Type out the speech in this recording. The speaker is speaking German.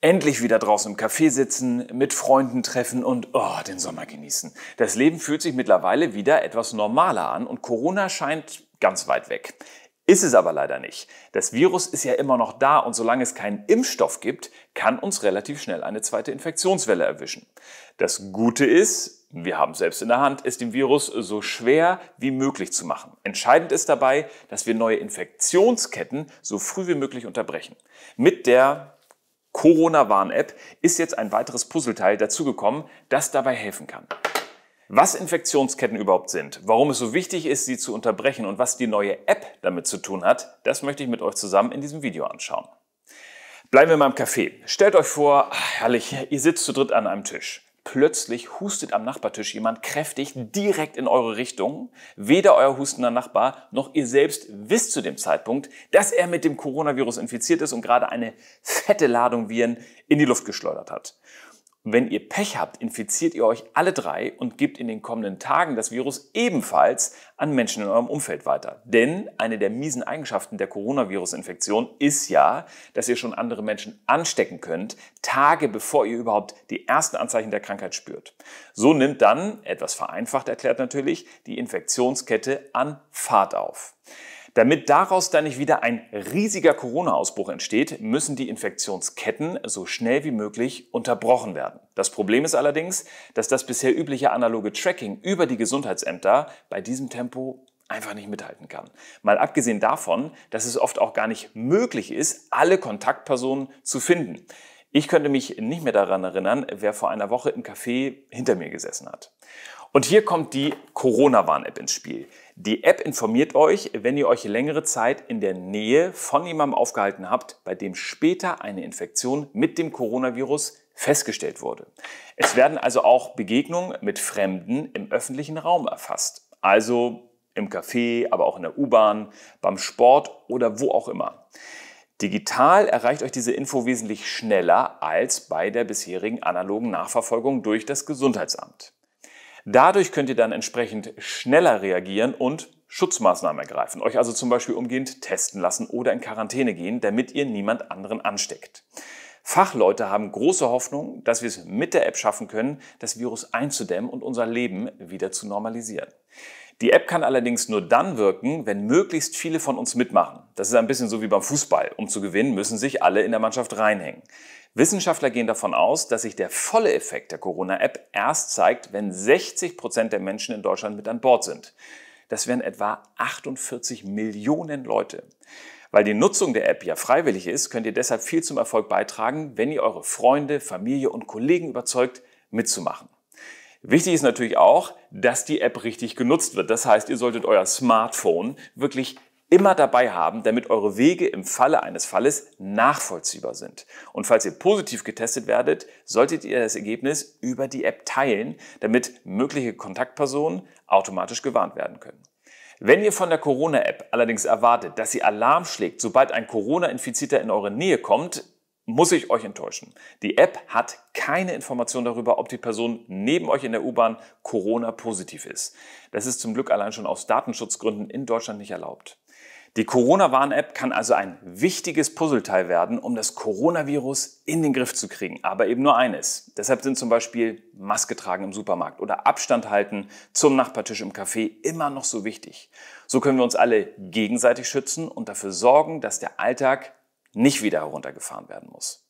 Endlich wieder draußen im Café sitzen, mit Freunden treffen und oh, den Sommer genießen. Das Leben fühlt sich mittlerweile wieder etwas normaler an und Corona scheint ganz weit weg. Ist es aber leider nicht. Das Virus ist ja immer noch da und solange es keinen Impfstoff gibt, kann uns relativ schnell eine zweite Infektionswelle erwischen. Das Gute ist, wir haben selbst in der Hand, ist dem Virus so schwer wie möglich zu machen. Entscheidend ist dabei, dass wir neue Infektionsketten so früh wie möglich unterbrechen. Mit der Corona-Warn-App ist jetzt ein weiteres Puzzleteil dazugekommen, das dabei helfen kann. Was Infektionsketten überhaupt sind, warum es so wichtig ist, sie zu unterbrechen und was die neue App damit zu tun hat, das möchte ich mit euch zusammen in diesem Video anschauen. Bleiben wir mal im Café. Stellt euch vor, herrlich, ihr sitzt zu dritt an einem Tisch plötzlich hustet am Nachbartisch jemand kräftig direkt in eure Richtung. Weder euer hustender Nachbar noch ihr selbst wisst zu dem Zeitpunkt, dass er mit dem Coronavirus infiziert ist und gerade eine fette Ladung Viren in die Luft geschleudert hat. Wenn ihr Pech habt, infiziert ihr euch alle drei und gebt in den kommenden Tagen das Virus ebenfalls an Menschen in eurem Umfeld weiter. Denn eine der miesen Eigenschaften der Coronavirus-Infektion ist ja, dass ihr schon andere Menschen anstecken könnt, Tage bevor ihr überhaupt die ersten Anzeichen der Krankheit spürt. So nimmt dann, etwas vereinfacht erklärt natürlich, die Infektionskette an Fahrt auf. Damit daraus dann nicht wieder ein riesiger Corona-Ausbruch entsteht, müssen die Infektionsketten so schnell wie möglich unterbrochen werden. Das Problem ist allerdings, dass das bisher übliche analoge Tracking über die Gesundheitsämter bei diesem Tempo einfach nicht mithalten kann. Mal abgesehen davon, dass es oft auch gar nicht möglich ist, alle Kontaktpersonen zu finden. Ich könnte mich nicht mehr daran erinnern, wer vor einer Woche im Café hinter mir gesessen hat. Und hier kommt die Corona-Warn-App ins Spiel. Die App informiert euch, wenn ihr euch längere Zeit in der Nähe von jemandem aufgehalten habt, bei dem später eine Infektion mit dem Coronavirus festgestellt wurde. Es werden also auch Begegnungen mit Fremden im öffentlichen Raum erfasst. Also im Café, aber auch in der U-Bahn, beim Sport oder wo auch immer. Digital erreicht euch diese Info wesentlich schneller als bei der bisherigen analogen Nachverfolgung durch das Gesundheitsamt. Dadurch könnt ihr dann entsprechend schneller reagieren und Schutzmaßnahmen ergreifen, euch also zum Beispiel umgehend testen lassen oder in Quarantäne gehen, damit ihr niemand anderen ansteckt. Fachleute haben große Hoffnung, dass wir es mit der App schaffen können, das Virus einzudämmen und unser Leben wieder zu normalisieren. Die App kann allerdings nur dann wirken, wenn möglichst viele von uns mitmachen. Das ist ein bisschen so wie beim Fußball. Um zu gewinnen, müssen sich alle in der Mannschaft reinhängen. Wissenschaftler gehen davon aus, dass sich der volle Effekt der Corona-App erst zeigt, wenn 60 Prozent der Menschen in Deutschland mit an Bord sind. Das wären etwa 48 Millionen Leute. Weil die Nutzung der App ja freiwillig ist, könnt ihr deshalb viel zum Erfolg beitragen, wenn ihr eure Freunde, Familie und Kollegen überzeugt, mitzumachen. Wichtig ist natürlich auch, dass die App richtig genutzt wird. Das heißt, ihr solltet euer Smartphone wirklich immer dabei haben, damit eure Wege im Falle eines Falles nachvollziehbar sind. Und falls ihr positiv getestet werdet, solltet ihr das Ergebnis über die App teilen, damit mögliche Kontaktpersonen automatisch gewarnt werden können. Wenn ihr von der Corona-App allerdings erwartet, dass sie Alarm schlägt, sobald ein Corona-Infizierter in eure Nähe kommt, muss ich euch enttäuschen. Die App hat keine Information darüber, ob die Person neben euch in der U-Bahn Corona-positiv ist. Das ist zum Glück allein schon aus Datenschutzgründen in Deutschland nicht erlaubt. Die Corona-Warn-App kann also ein wichtiges Puzzleteil werden, um das Coronavirus in den Griff zu kriegen, aber eben nur eines. Deshalb sind zum Beispiel Maske tragen im Supermarkt oder Abstand halten zum Nachbartisch im Café immer noch so wichtig. So können wir uns alle gegenseitig schützen und dafür sorgen, dass der Alltag nicht wieder heruntergefahren werden muss.